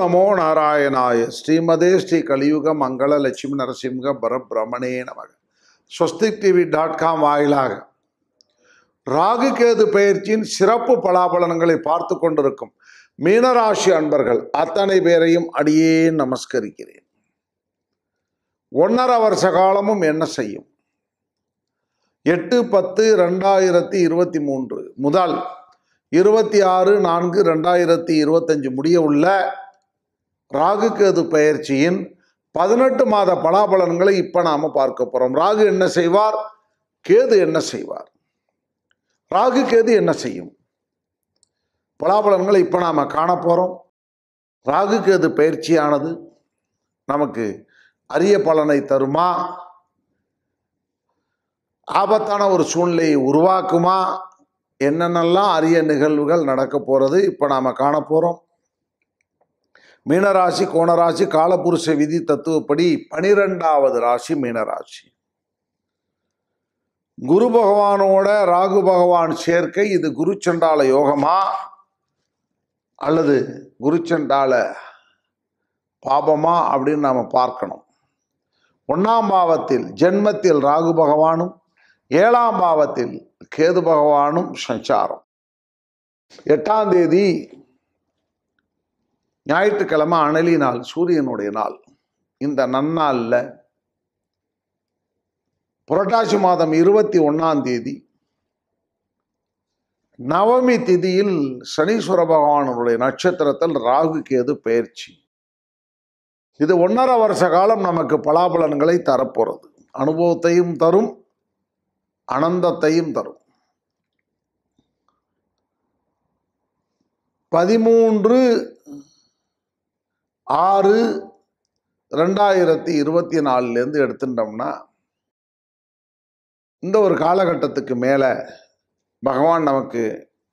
நமோ நாராயணாய ஸ்ரீமதே ஸ்ரீ கலியுக மங்கள லட்சுமி நரசிம்ஹ பரபிரமணே நமக ஸ்வஸ்திக் டிவி டாட் காம் வாயிலாக ராகு கேது பயிற்சியின் சிறப்பு பலாபலன்களை பார்த்து கொண்டிருக்கும் மீனராசி அன்பர்கள் அத்தனை பேரையும் அடியே நமஸ்கரிக்கிறேன் ஒன்றரை வருஷ காலமும் என்ன செய்யும் எட்டு பத்து ரெண்டாயிரத்தி இருபத்தி மூன்று முதல் இருபத்தி ஆறு நான்கு ரெண்டாயிரத்தி இருபத்தஞ்சு முடிய உள்ள ராகுகேது பயிற்சியின் பதினெட்டு மாத பலாபலன்களை இப்போ நாம் பார்க்க போகிறோம் ராகு என்ன செய்வார் கேது என்ன செய்வார் ராகு கேது என்ன செய்யும் பலாபலன்களை இப்போ நாம் காண போகிறோம் ராகு கேது பயிற்சியானது நமக்கு அரிய பலனை தருமா ஆபத்தான ஒரு சூழ்நிலையை உருவாக்குமா என்னென்னலாம் அரிய நிகழ்வுகள் நடக்க போகிறது இப்போ நாம் காணப்போகிறோம் மீனராசி கோணராசி காலபுருஷ விதி தத்துவப்படி பனிரெண்டாவது ராசி மீனராசி குரு பகவானோட ராகு பகவான் சேர்க்கை இது குருச்சண்டால யோகமா அல்லது குருச்சண்டால பாபமா அப்படின்னு நாம் பார்க்கணும் ஒன்றாம் பாவத்தில் ஜென்மத்தில் ராகு பகவானும் ஏழாம் பாவத்தில் கேது பகவானும் சஞ்சாரம் எட்டாம் தேதி ஞாயிற்றுக்கிழமை அணலி நாள் சூரியனுடைய நாள் இந்த நன்னாளில் புரட்டாசி மாதம் இருபத்தி ஒன்றாம் தேதி நவமி திதியில் சனீஸ்வர பகவானுடைய நட்சத்திரத்தில் ராகு கேது பயிற்சி இது ஒன்றரை வருஷ காலம் நமக்கு பலாபலன்களை தரப்போகிறது அனுபவத்தையும் தரும் ஆனந்தத்தையும் தரும் பதிமூன்று ஆறு ரெண்டாயிரத்தி இருபத்தி நாலுலேருந்து எடுத்துட்டோம்னா இந்த ஒரு காலகட்டத்துக்கு மேலே பகவான் நமக்கு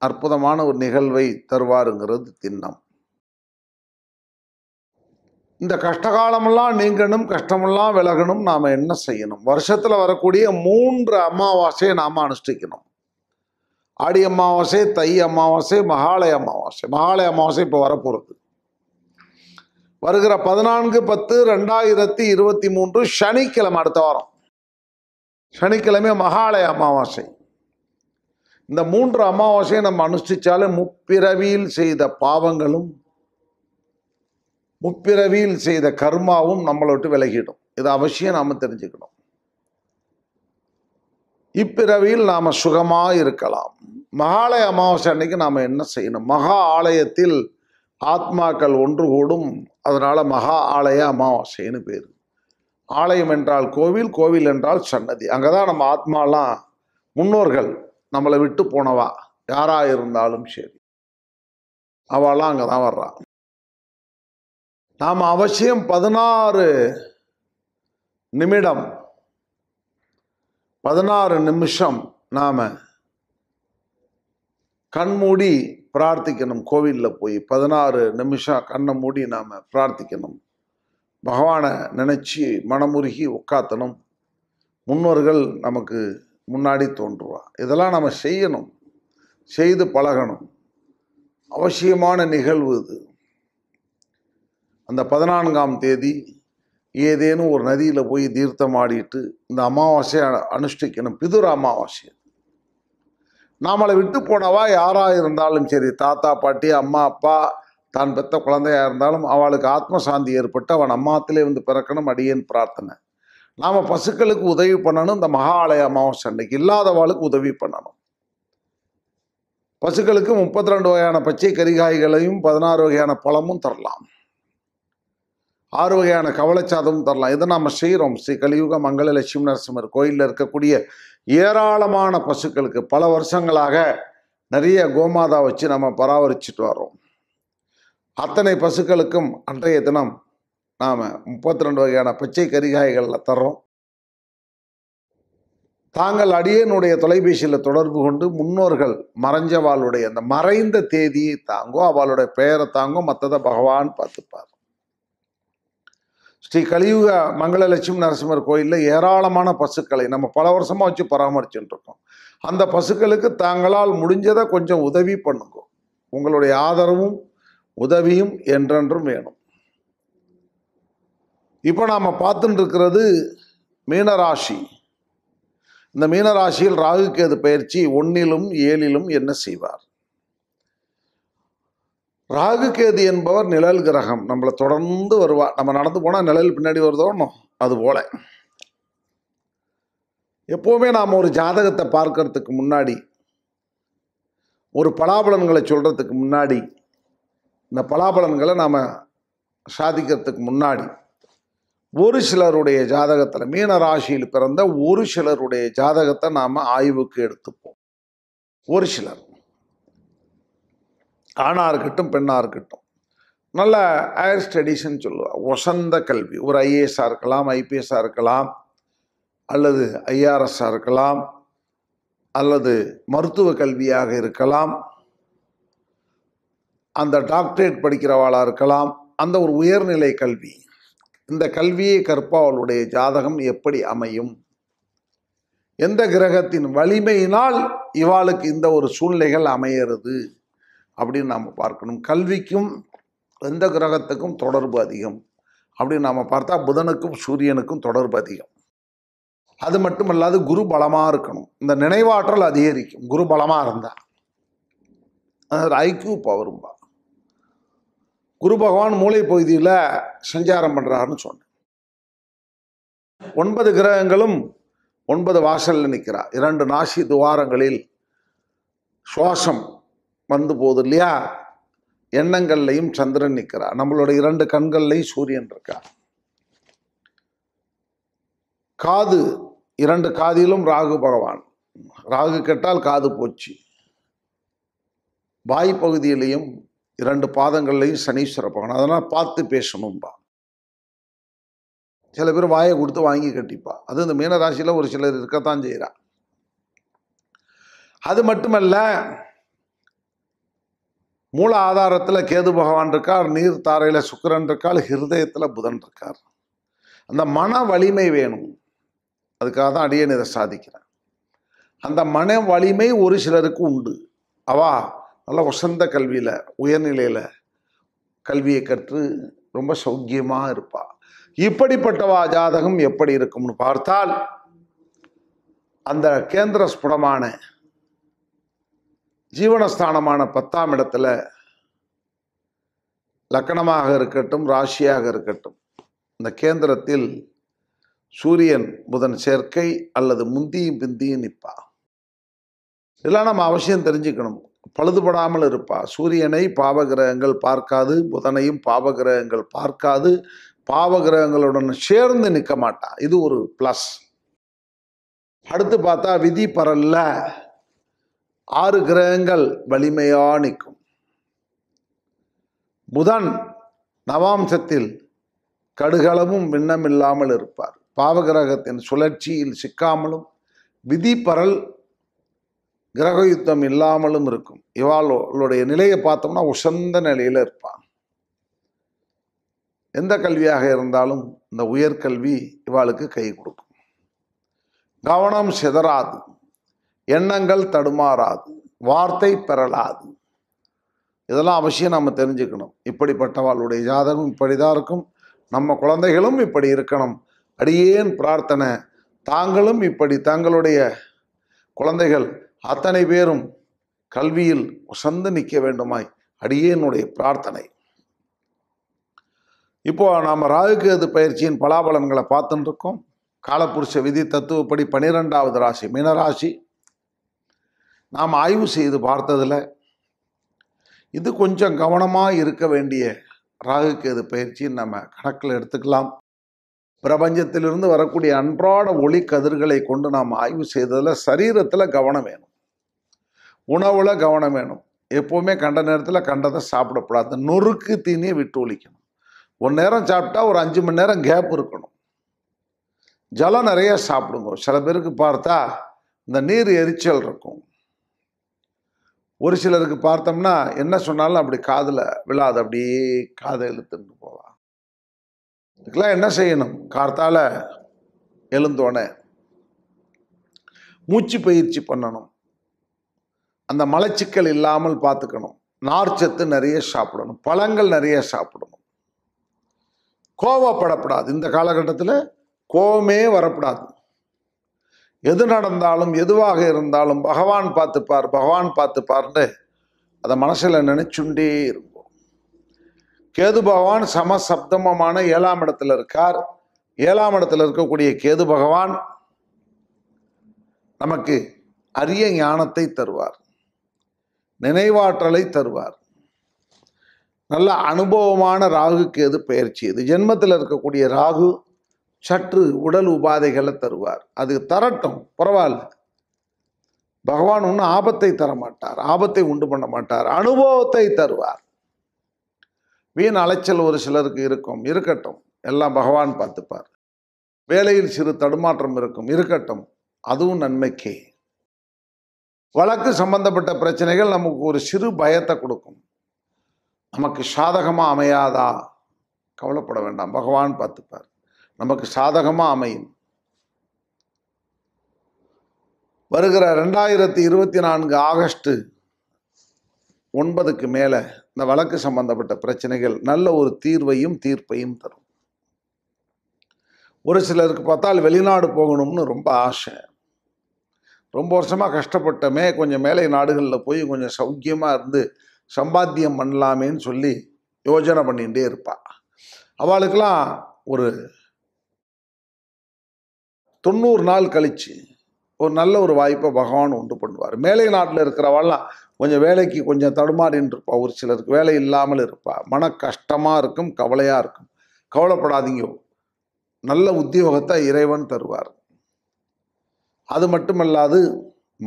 அற்புதமான ஒரு நிகழ்வை தருவாருங்கிறது திண்ணம் இந்த கஷ்டகாலமெல்லாம் நீங்கணும் கஷ்டமெல்லாம் விலகணும் நாம் என்ன செய்யணும் வருஷத்தில் வரக்கூடிய மூன்று அமாவாசையை நாம் அனுஷ்டிக்கணும் ஆடி அமாவாசை தை அமாவாசை மகாலய அமாவாசை மகாலய அமாவாசை இப்போ வரப்போகிறது வருகிற பதினான்கு பத்து ரெண்டாயிரத்தி இருபத்தி மூன்று சனிக்கிழமை அடுத்த வாரம் சனிக்கிழமை மகாலய அமாவாசை இந்த மூன்று அமாவாசையை நம்ம அனுஷ்டிச்சாலும் முப்பிறவியில் செய்த பாவங்களும் முப்பிறவியில் செய்த கர்மாவும் நம்மளை விட்டு விலகிடும் இதை அவசியம் நாம் தெரிஞ்சுக்கணும் இப்பிறவியில் நாம் சுகமாக இருக்கலாம் மகாலய அமாவாசை அன்னைக்கு நாம் என்ன செய்யணும் மகா ஆலயத்தில் ஆத்மாக்கள் ஒன்று கூடும் அதனால் மகா ஆலய அமாவாசைன்னு பேர் ஆலயம் என்றால் கோவில் கோவில் என்றால் சன்னதி அங்கே தான் நம்ம ஆத்மாலாம் முன்னோர்கள் நம்மளை விட்டு போனவா யாராக இருந்தாலும் சரி அவெல்லாம் அங்கே தான் வர்றான் நாம் அவசியம் பதினாறு நிமிடம் பதினாறு நிமிஷம் நாம் கண்மூடி பிரார்த்திக்கணும் கோவிலில் போய் பதினாறு நிமிஷம் கண்ணை மூடி நாம் பிரார்த்திக்கணும் பகவானை நினச்சி மனமுருகி உட்காத்தணும் முன்னோர்கள் நமக்கு முன்னாடி தோன்றுவா இதெல்லாம் நம்ம செய்யணும் செய்து பழகணும் அவசியமான நிகழ்வு இது அந்த பதினான்காம் தேதி ஏதேனும் ஒரு நதியில் போய் தீர்த்தம் ஆடிட்டு இந்த அமாவாசையை அனுஷ்டிக்கணும் பிதுர அமாவாசை நாமளை விட்டு போனவா யாராக இருந்தாலும் சரி தாத்தா பாட்டி அம்மா அப்பா தான் பெத்த குழந்தையாக இருந்தாலும் அவளுக்கு ஆத்ம சாந்தி ஏற்பட்டு அவன் அம்மாத்திலே வந்து பிறக்கணும் அடியேன் பிரார்த்தனை நாம் பசுக்களுக்கு உதவி பண்ணணும் இந்த மகாலய அமாவாசை அன்னைக்கு இல்லாதவாளுக்கு உதவி பண்ணணும் பசுக்களுக்கு முப்பத்தி ரெண்டு வகையான பச்சை கறிகாய்களையும் பதினாறு வகையான பழமும் தரலாம் ஆறு வகையான கவலைச்சாதமும் தரலாம் இதை நாம் செய்கிறோம் ஸ்ரீ கலியுக மங்கள லட்சுமி நரசிம்மர் கோயிலில் இருக்கக்கூடிய ஏராளமான பசுக்களுக்கு பல வருஷங்களாக நிறைய கோமாதா வச்சு நம்ம பராமரிச்சுட்டு வரோம் அத்தனை பசுக்களுக்கும் அன்றைய தினம் நாம் முப்பத்தி ரெண்டு வகையான பச்சை கரிகாய்களில் தர்றோம் தாங்கள் அடியனுடைய தொலைபேசியில் தொடர்பு கொண்டு முன்னோர்கள் மறைஞ்சவாளுடைய அந்த மறைந்த தேதியை தாங்கோ அவளுடைய பெயரை தாங்கோ மற்றதை பகவான் பார்த்துப்பார் ஸ்ரீ கலியுக மங்களலட்சுமி நரசிம்மர் கோயிலில் ஏராளமான பசுக்களை நம்ம பல வருஷமாக வச்சு பராமரிச்சுட்டுருக்கோம் அந்த பசுக்களுக்கு தாங்களால் முடிஞ்சதை கொஞ்சம் உதவி பண்ணுங்க உங்களுடைய ஆதரவும் உதவியும் என்றென்றும் வேணும் இப்போ நாம் பார்த்துட்டு இருக்கிறது மீனராசி இந்த மீனராசியில் ராகுக்கேது பயிற்சி ஒன்றிலும் ஏழிலும் என்ன செய்வார் ராகு கேது என்பவர் நிழல் கிரகம் நம்மளை தொடர்ந்து வருவா நம்ம நடந்து போனால் நிழல் பின்னாடி வருதோ அது போல் எப்போவுமே நாம் ஒரு ஜாதகத்தை பார்க்கறதுக்கு முன்னாடி ஒரு பலாபலன்களை சொல்கிறதுக்கு முன்னாடி இந்த பலாபலன்களை நாம் சாதிக்கிறதுக்கு முன்னாடி ஒரு சிலருடைய ஜாதகத்தில் மீன ராசியில் பிறந்த ஒரு சிலருடைய ஜாதகத்தை நாம் ஆய்வுக்கு எடுத்துப்போம் ஒரு சிலர் ஆணாக இருக்கட்டும் பெண்ணாக இருக்கட்டும் நல்ல ஹையர் ஸ்டடீஸ்ன்னு சொல்லுவாள் வசந்த கல்வி ஒரு ஐஏஎஸ்ஸாக இருக்கலாம் ஐபிஎஸ்ஸாக இருக்கலாம் அல்லது ஐஆர்எஸ்ஸாக இருக்கலாம் அல்லது மருத்துவ கல்வியாக இருக்கலாம் அந்த டாக்டரேட் படிக்கிறவாளாக இருக்கலாம் அந்த ஒரு உயர்நிலை கல்வி இந்த கல்வியை கற்பவளுடைய ஜாதகம் எப்படி அமையும் எந்த கிரகத்தின் வலிமையினால் இவாளுக்கு இந்த ஒரு சூழ்நிலைகள் அமையிறது அப்படின்னு நாம் பார்க்கணும் கல்விக்கும் எந்த கிரகத்துக்கும் தொடர்பு அதிகம் அப்படின்னு நாம் பார்த்தா புதனுக்கும் சூரியனுக்கும் தொடர்பு அதிகம் அது மட்டும் இல்லாது குரு பலமாக இருக்கணும் இந்த நினைவாற்றல் அதிகரிக்கும் குரு பலமாக இருந்தால் ஐக்கிய பவரும்பா குரு பகவான் மூளை பகுதியில் சஞ்சாரம் பண்ணுறாருன்னு சொன்னேன் ஒன்பது கிரகங்களும் ஒன்பது வாசலில் நிற்கிறார் இரண்டு நாசி துவாரங்களில் சுவாசம் வந்து போகுது இல்லையா எண்ணங்கள்லையும் சந்திரன் நிற்கிறார் நம்மளோட இரண்டு கண்கள்லையும் சூரியன் இருக்கா காது இரண்டு காதிலும் ராகு பகவான் ராகு கெட்டால் காது போச்சு வாய் பகுதியிலையும் இரண்டு பாதங்கள்லையும் சனீஸ்வர பகவான் அதெல்லாம் பார்த்து பேசணும்பா சில பேர் வாயை கொடுத்து வாங்கி கட்டிப்பா அது இந்த மீனராசியில் ஒரு சிலர் இருக்கத்தான் செய்கிறா அது மட்டுமல்ல மூல ஆதாரத்தில் கேது பகவான் இருக்கார் நீர் தாரையில் சுக்கரன் இருக்கார் ஹிருதயத்தில் புதன் இருக்கார் அந்த மன வலிமை வேணும் அதுக்காக தான் அடியன் இதை சாதிக்கிறேன் அந்த மன வலிமை ஒரு சிலருக்கு உண்டு அவா நல்ல உசந்த கல்வியில் உயர்நிலையில் கல்வியை கற்று ரொம்ப சௌக்கியமாக இருப்பாள் இப்படிப்பட்டவா ஜாதகம் எப்படி இருக்கும்னு பார்த்தால் அந்த கேந்திர ஸ்புடமான ஜீவனஸ்தானமான பத்தாம் இடத்துல லக்கணமாக இருக்கட்டும் ராசியாக இருக்கட்டும் இந்த கேந்திரத்தில் சூரியன் புதன் சேர்க்கை அல்லது முந்தியும் பிந்தியும் நிற்பா இதெல்லாம் நம்ம அவசியம் தெரிஞ்சுக்கணும் பழுதுபடாமல் இருப்பா சூரியனை பாவகிரகங்கள் பார்க்காது புதனையும் பாவகிரகங்கள் பார்க்காது பாவகிரகங்களுடன் சேர்ந்து நிற்க மாட்டான் இது ஒரு ப்ளஸ் அடுத்து பார்த்தா விதி பரல்ல ஆறு கிரகங்கள் வலிமையா நிற்கும் புதன் நவாம்சத்தில் கடுகளவும் விண்ணமில்லாமல் இருப்பார் பாவகிரகத்தின் சுழற்சியில் சிக்காமலும் விதி பரல் கிரக யுத்தம் இல்லாமலும் இருக்கும் இவாளுடைய நிலையை பார்த்தோம்னா உசந்த நிலையில் இருப்பான் எந்த கல்வியாக இருந்தாலும் இந்த உயர்கல்வி இவாளுக்கு கை கொடுக்கும் கவனம் சிதறாது எண்ணங்கள் தடுமாறாது வார்த்தை பெறலாது இதெல்லாம் அவசியம் நம்ம தெரிஞ்சுக்கணும் இப்படிப்பட்டவாளுடைய ஜாதகம் இப்படி தான் இருக்கும் நம்ம குழந்தைகளும் இப்படி இருக்கணும் அடியேன் பிரார்த்தனை தாங்களும் இப்படி தங்களுடைய குழந்தைகள் அத்தனை பேரும் கல்வியில் உசந்து நிற்க வேண்டுமாய் அடியேனுடைய பிரார்த்தனை இப்போ நாம் ராகுகேது பயிற்சியின் பலாபலன்களை பார்த்துட்டு இருக்கோம் காலப்புருஷ விதி தத்துவப்படி பனிரெண்டாவது ராசி மீனராசி நாம் ஆய்வு செய்து பார்த்ததில் இது கொஞ்சம் கவனமாக இருக்க வேண்டிய ராகுக்கேது பயிற்சின்னு நம்ம கணக்கில் எடுத்துக்கலாம் பிரபஞ்சத்திலிருந்து வரக்கூடிய அன்றாட ஒளி கதிர்களை கொண்டு நாம் ஆய்வு செய்ததில் சரீரத்தில் கவனம் வேணும் உணவில் கவனம் வேணும் எப்போவுமே கண்ட நேரத்தில் கண்டதை சாப்பிடக்கூடாது நொறுக்கு தீனியை விட்டு ஒழிக்கணும் ஒரு நேரம் சாப்பிட்டா ஒரு அஞ்சு மணி நேரம் கேப் இருக்கணும் ஜலம் நிறைய சாப்பிடுங்க சில பேருக்கு பார்த்தா இந்த நீர் எரிச்சல் இருக்கும் ஒரு சிலருக்கு பார்த்தோம்னா என்ன சொன்னாலும் அப்படி காதில் விழாது அப்படியே காதை இழுத்துட்டு போவான் இதுக்கெல்லாம் என்ன செய்யணும் கார்த்தால் எழுந்தோடனே மூச்சு பயிற்சி பண்ணணும் அந்த மலச்சிக்கல் இல்லாமல் பார்த்துக்கணும் நார்ச்சத்து நிறைய சாப்பிடணும் பழங்கள் நிறைய சாப்பிடணும் கோவப்படப்படாது இந்த காலகட்டத்தில் கோவமே வரப்படாது எது நடந்தாலும் எதுவாக இருந்தாலும் பகவான் பார்த்துப்பார் பகவான் பார்த்துப்பார்னு அதை மனசில் நினைச்சுண்டே இருப்போம் கேது பகவான் சமசப்தமமான ஏழாம் இடத்துல இருக்கார் ஏழாம் இடத்துல இருக்கக்கூடிய கேது பகவான் நமக்கு அரிய ஞானத்தை தருவார் நினைவாற்றலை தருவார் நல்ல அனுபவமான ராகுக்கு எது பயிற்சி இது ஜென்மத்தில் இருக்கக்கூடிய ராகு சற்று உடல் உபாதைகளை தருவார் அது தரட்டும் பரவாயில்ல பகவான் ஒன்றும் ஆபத்தை தர மாட்டார் ஆபத்தை உண்டு பண்ண மாட்டார் அனுபவத்தை தருவார் வீண் அலைச்சல் ஒரு சிலருக்கு இருக்கும் இருக்கட்டும் எல்லாம் பகவான் பார்த்துப்பார் வேலையில் சிறு தடுமாற்றம் இருக்கும் இருக்கட்டும் அதுவும் நன்மைக்கே வழக்கு சம்பந்தப்பட்ட பிரச்சனைகள் நமக்கு ஒரு சிறு பயத்தை கொடுக்கும் நமக்கு சாதகமாக அமையாதா கவலைப்பட வேண்டாம் பகவான் பார்த்துப்பார் நமக்கு சாதகமாக அமையும் வருகிற ரெண்டாயிரத்தி இருபத்தி நான்கு ஆகஸ்ட்டு ஒன்பதுக்கு மேலே இந்த வழக்கு சம்பந்தப்பட்ட பிரச்சனைகள் நல்ல ஒரு தீர்வையும் தீர்ப்பையும் தரும் ஒரு சிலருக்கு பார்த்தால் வெளிநாடு போகணும்னு ரொம்ப ஆசை ரொம்ப வருஷமாக கஷ்டப்பட்டமே கொஞ்சம் மேலை நாடுகளில் போய் கொஞ்சம் சௌக்கியமாக இருந்து சம்பாத்தியம் பண்ணலாமேன்னு சொல்லி யோஜனை பண்ணிகிட்டே இருப்பாள் அவளுக்கெல்லாம் ஒரு தொண்ணூறு நாள் கழித்து ஒரு நல்ல ஒரு வாய்ப்பை பகவான் உண்டு பண்ணுவார் மேலை நாட்டில் இருக்கிறவெல்லாம் கொஞ்சம் வேலைக்கு கொஞ்சம் தடுமாறின்னு இருப்பாள் ஒரு சிலருக்கு வேலை இல்லாமல் இருப்பாள் மன கஷ்டமாக இருக்கும் கவலையாக இருக்கும் கவலைப்படாதீங்க நல்ல உத்தியோகத்தை இறைவன் தருவார் அது மட்டுமல்லாது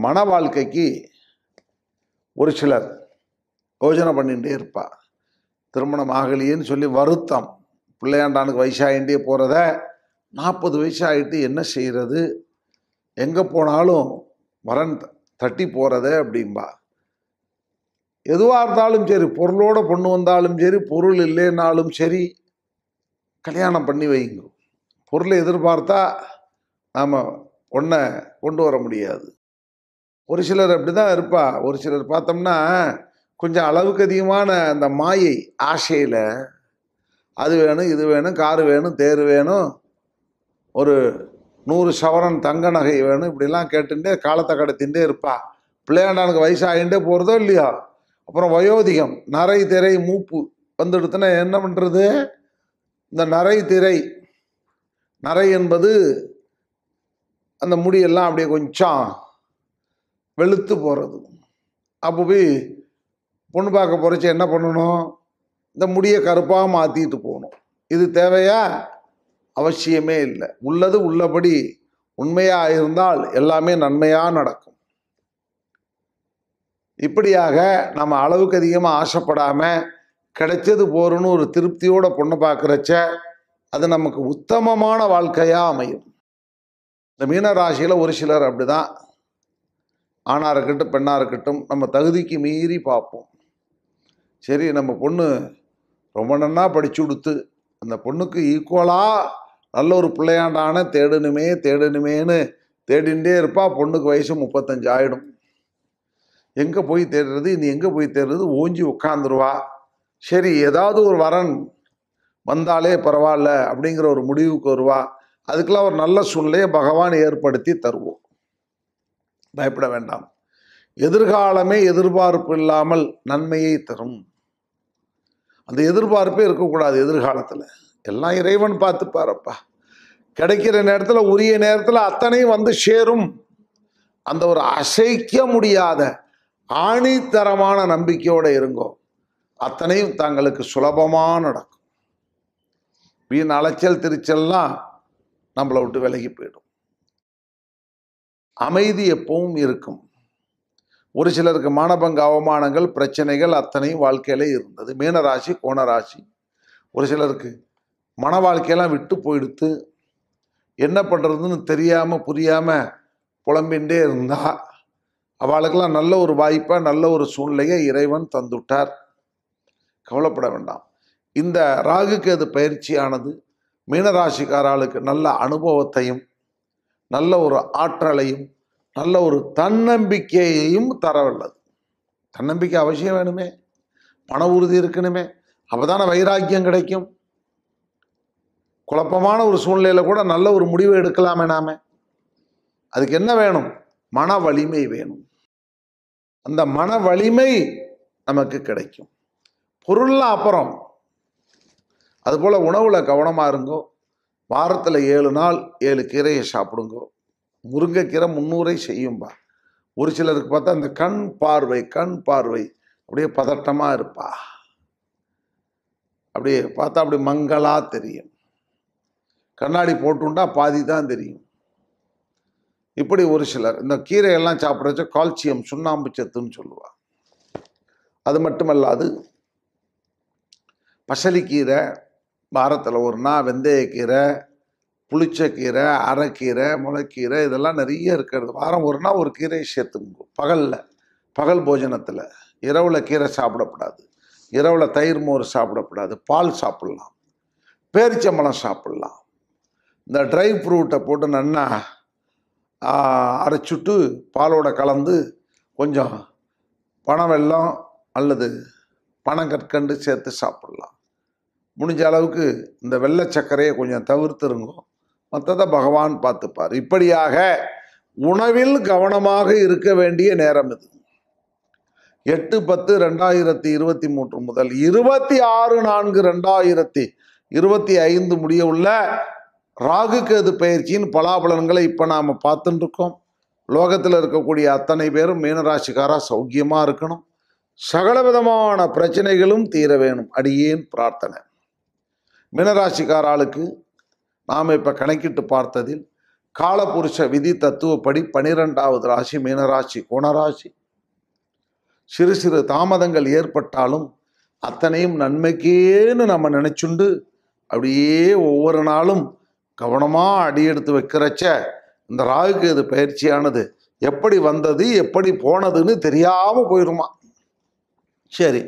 மன வாழ்க்கைக்கு ஒரு சிலர் யோஜனை பண்ணிகிட்டே இருப்பாள் திருமணம் ஆகலையேன்னு சொல்லி வருத்தம் பிள்ளையாண்டானுக்கு வயசாகிண்டே போகிறத நாற்பது வயசு ஆகிட்டு என்ன செய்கிறது எங்கே போனாலும் வரன் தட்டி போகிறதே அப்படிம்பா எதுவாக இருந்தாலும் சரி பொருளோட பொண்ணு வந்தாலும் சரி பொருள் இல்லைன்னாலும் சரி கல்யாணம் பண்ணி வைங்க பொருளை எதிர்பார்த்தா நாம் ஒன்றை கொண்டு வர முடியாது ஒரு சிலர் அப்படி தான் இருப்பா ஒரு சிலர் பார்த்தோம்னா கொஞ்சம் அளவுக்கு அதிகமான அந்த மாயை ஆசையில் அது வேணும் இது வேணும் காரு வேணும் தேர் வேணும் ஒரு நூறு சவரன் தங்க நகை வேணும் இப்படிலாம் கேட்டுட்டே காலத்தை கடத்திகிட்டே இருப்பா பிள்ளையாண்டானுக்கு வயசாகிட்டே போகிறதோ இல்லையோ அப்புறம் வயோதிகம் நரை திரை மூப்பு வந்துடுத்துன்னா என்ன பண்ணுறது இந்த நரை திரை நரை என்பது அந்த முடியெல்லாம் அப்படியே கொஞ்சம் வெளுத்து போகிறது அப்போ போய் பொண்ணு பார்க்க போகிறச்சு என்ன பண்ணணும் இந்த முடியை கருப்பாக மாற்றிட்டு போகணும் இது தேவையா அவசியமே இல்லை உள்ளது உள்ளபடி உண்மையாக இருந்தால் எல்லாமே நன்மையாக நடக்கும் இப்படியாக நம்ம அளவுக்கு அதிகமாக ஆசைப்படாமல் கிடைச்சது போகிறோன்னு ஒரு திருப்தியோட பொண்ணு பார்க்குறச்ச அது நமக்கு உத்தமமான வாழ்க்கையாக அமையும் இந்த மீன ராசியில் ஒரு சிலர் அப்படி தான் ஆணாக இருக்கட்டும் பெண்ணாக இருக்கட்டும் நம்ம தகுதிக்கு மீறி பார்ப்போம் சரி நம்ம பொண்ணு ரொம்ப நன்னா படிச்சு கொடுத்து அந்த பொண்ணுக்கு ஈக்குவலாக நல்ல ஒரு பிள்ளையாண்டான தேடணுமே தேடணுமேனு தேடிண்டே இருப்பா பொண்ணுக்கு வயசு முப்பத்தஞ்சு ஆகிடும் எங்கே போய் தேடுறது இனி எங்கே போய் தேடுறது ஓஞ்சி உட்காந்துருவா சரி ஏதாவது ஒரு வரன் வந்தாலே பரவாயில்ல அப்படிங்கிற ஒரு முடிவுக்கு வருவா அதுக்கெல்லாம் ஒரு நல்ல சூழ்நிலையை பகவான் ஏற்படுத்தி தருவோம் பயப்பட வேண்டாம் எதிர்காலமே எதிர்பார்ப்பு இல்லாமல் நன்மையை தரும் அந்த எதிர்பார்ப்பே இருக்கக்கூடாது எதிர்காலத்தில் எல்லாம் இறைவன் பார்த்துப்பாரப்பா கிடைக்கிற நேரத்தில் உரிய நேரத்தில் அத்தனையும் வந்து சேரும் அந்த ஒரு அசைக்க முடியாத ஆணித்தரமான நம்பிக்கையோடு இருங்கோ அத்தனையும் தங்களுக்கு சுலபமாக நடக்கும் வீண் அலைச்சல் திருச்சல்லாம் நம்மளை விட்டு விலகி போயிடும் அமைதி எப்பவும் இருக்கும் ஒரு சிலருக்கு மானபங்க அவமானங்கள் பிரச்சனைகள் அத்தனையும் வாழ்க்கையில இருந்தது மீனராசி கோணராசி ஒரு சிலருக்கு மன வாழ்க்கையெல்லாம் விட்டு போயிடுத்து என்ன பண்ணுறதுன்னு தெரியாமல் புரியாமல் புலம்பின்றே இருந்தால் அவளுக்கெல்லாம் நல்ல ஒரு வாய்ப்பாக நல்ல ஒரு சூழ்நிலையை இறைவன் தந்துட்டார் கவலைப்பட வேண்டாம் இந்த ராகுக்கு அது பயிற்சியானது மீனராசிக்காராளுக்கு நல்ல அனுபவத்தையும் நல்ல ஒரு ஆற்றலையும் நல்ல ஒரு தன்னம்பிக்கையையும் தரவில்லை தன்னம்பிக்கை அவசியம் வேணுமே பண உறுதி இருக்கணுமே அப்போ தானே வைராக்கியம் கிடைக்கும் குழப்பமான ஒரு சூழ்நிலையில் கூட நல்ல ஒரு முடிவை எடுக்கலாமே நாம அதுக்கு என்ன வேணும் மன வலிமை வேணும் அந்த மன வலிமை நமக்கு கிடைக்கும் பொருள்லாம் அப்புறம் அதுபோல் உணவில் கவனமாக இருங்கோ வாரத்தில் ஏழு நாள் ஏழு கீரையை சாப்பிடுங்கோ முருங்கைக்கீரை முந்நூறை செய்யும்பா ஒரு சிலருக்கு பார்த்தா இந்த கண் பார்வை கண் பார்வை அப்படியே பதட்டமாக இருப்பா அப்படியே பார்த்தா அப்படி மங்களாக தெரியும் கண்ணாடி போட்டுண்டா பாதி தான் தெரியும் இப்படி ஒரு சிலர் இந்த கீரையெல்லாம் சாப்பிட்றச்ச கால்சியம் சுண்ணாம்பு சத்துன்னு சொல்லுவாள் அது மட்டுமல்லாது பசலிக்கீரை பாரத்தில் ஒரு நாள் வெந்தயக்கீரை புளிச்சக்கீரை அரைக்கீரை முளைக்கீரை இதெல்லாம் நிறைய இருக்கிறது வாரம் ஒரு நாள் ஒரு கீரையை சேர்த்துங்க பகலில் பகல் போஜனத்தில் இரவில் கீரை சாப்பிடக்கூடாது இரவில் தயிர் மோர் சாப்பிடக்கூடாது பால் சாப்பிட்லாம் பேரிச்சம்பழம் சாப்பிட்லாம் இந்த ட்ரை ஃப்ரூட்டை போட்டு நன்னா அரைச்சுட்டு பாலோட கலந்து கொஞ்சம் பனவெல்லம் அல்லது கற்கண்டு சேர்த்து சாப்பிட்லாம் முடிஞ்ச அளவுக்கு இந்த வெள்ளை சர்க்கரையை கொஞ்சம் தவிர்த்துருங்கோ மற்றதை பகவான் பார்த்துப்பார் இப்படியாக உணவில் கவனமாக இருக்க வேண்டிய நேரம் இது எட்டு பத்து ரெண்டாயிரத்தி இருபத்தி மூன்று முதல் இருபத்தி ஆறு நான்கு ரெண்டாயிரத்தி இருபத்தி ஐந்து முடிய உள்ள ராகுகேது பயிற்சியின் பலாபலன்களை இப்போ நாம் பார்த்துட்டு இருக்கோம் லோகத்தில் இருக்கக்கூடிய அத்தனை பேரும் மீனராசிக்காராக சௌக்கியமாக இருக்கணும் சகல விதமான பிரச்சனைகளும் தீர வேணும் அடியேன் பிரார்த்தனை மீனராசிக்காராளுக்கு நாம் இப்போ கணக்கிட்டு பார்த்ததில் காலபுருஷ விதி தத்துவப்படி பனிரெண்டாவது ராசி மீனராசி கோணராசி சிறு சிறு தாமதங்கள் ஏற்பட்டாலும் அத்தனையும் நன்மைக்கேன்னு நம்ம நினச்சுண்டு அப்படியே ஒவ்வொரு நாளும் கவனமாக அடி எடுத்து வைக்கிறச்ச இந்த ராகுக்கு இது பயிற்சியானது எப்படி வந்தது எப்படி போனதுன்னு தெரியாமல் போயிடுமா சரி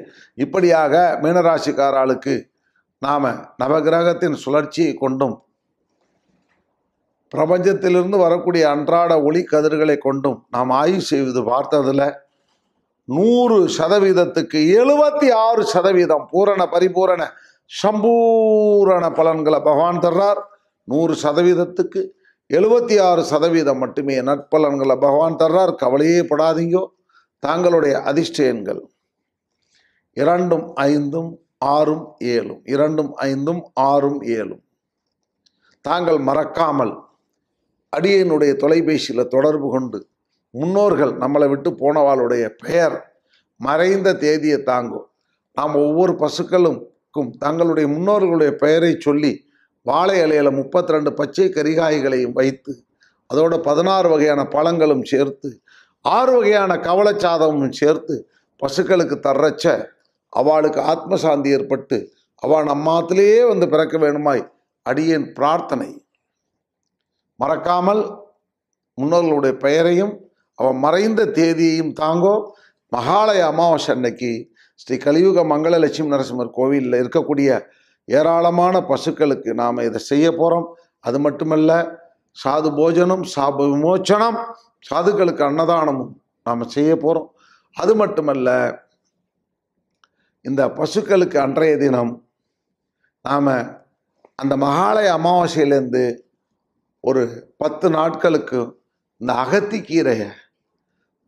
இப்படியாக மீனராசிக்காராளுக்கு நாம் நவகிரகத்தின் சுழற்சியை கொண்டும் பிரபஞ்சத்திலிருந்து வரக்கூடிய அன்றாட ஒளி கதிர்களை கொண்டும் நாம் ஆய்வு செய்வது பார்த்ததில் நூறு சதவீதத்துக்கு எழுபத்தி ஆறு சதவீதம் பூரண பரிபூரண சம்பூரண பலன்களை பகவான் தர்றார் நூறு சதவீதத்துக்கு எழுபத்தி ஆறு சதவீதம் மட்டுமே நட்பலன்களை பகவான் தர்றார் கவலையே படாதீங்கோ தாங்களுடைய அதிர்ஷ்டயன்கள் இரண்டும் ஐந்தும் ஆறும் ஏழும் இரண்டும் ஐந்தும் ஆறும் ஏழும் தாங்கள் மறக்காமல் அடியனுடைய தொலைபேசியில் தொடர்பு கொண்டு முன்னோர்கள் நம்மளை விட்டு போனவாளுடைய பெயர் மறைந்த தேதியை தாங்கும் நாம் ஒவ்வொரு பசுக்களுக்கும் தங்களுடைய முன்னோர்களுடைய பெயரை சொல்லி வாழை இலையில் முப்பத்தி ரெண்டு பச்சை கரிகாய்களையும் வைத்து அதோட பதினாறு வகையான பழங்களும் சேர்த்து ஆறு வகையான கவலைச்சாதமும் சேர்த்து பசுக்களுக்கு தர்றச்ச அவளுக்கு ஆத்மசாந்தி ஏற்பட்டு அவள் நம்மாத்திலேயே வந்து பிறக்க வேணுமாய் அடியேன் பிரார்த்தனை மறக்காமல் முன்னோர்களுடைய பெயரையும் அவன் மறைந்த தேதியையும் தாங்கோ மகாலய அமாவாசை அன்னைக்கு ஸ்ரீ கலியுக மங்கள லட்சுமி நரசிம்மர் கோவிலில் இருக்கக்கூடிய ஏராளமான பசுக்களுக்கு நாம் இதை செய்ய போகிறோம் அது மட்டுமல்ல சாது போஜனம் சாபு விமோச்சனம் சாதுக்களுக்கு அன்னதானமும் நாம் செய்ய போகிறோம் அது மட்டுமல்ல இந்த பசுக்களுக்கு அன்றைய தினம் நாம் அந்த மகாலய அமாவாசையிலேருந்து ஒரு பத்து நாட்களுக்கு இந்த அகத்தி கீரையை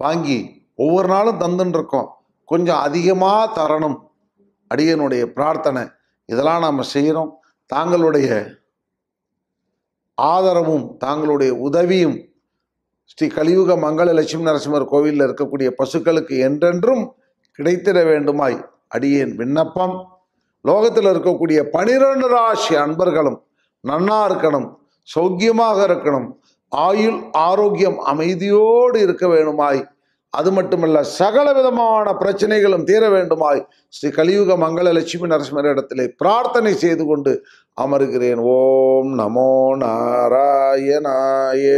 வாங்கி ஒவ்வொரு நாளும் தந்துன்றிருக்கோம் கொஞ்சம் அதிகமாக தரணும் அடியனுடைய பிரார்த்தனை இதெல்லாம் நாம் செய்கிறோம் தாங்களுடைய ஆதரவும் தாங்களுடைய உதவியும் ஸ்ரீ கலியுக மங்கள லட்சுமி நரசிம்மர் கோவிலில் இருக்கக்கூடிய பசுக்களுக்கு என்றென்றும் கிடைத்திட வேண்டுமாய் அடியேன் விண்ணப்பம் லோகத்தில் இருக்கக்கூடிய பனிரெண்டு ராசி அன்பர்களும் நன்னா இருக்கணும் சௌக்கியமாக இருக்கணும் ஆயுள் ஆரோக்கியம் அமைதியோடு இருக்க வேணுமாய் அது மட்டுமல்ல சகல விதமான பிரச்சனைகளும் தீர வேண்டுமாய் ஸ்ரீ கலியுக மங்கள லட்சுமி நரசிம்மர் இடத்திலே பிரார்த்தனை செய்து கொண்டு அமர்கிறேன் ஓம் நமோ நாராயணாயே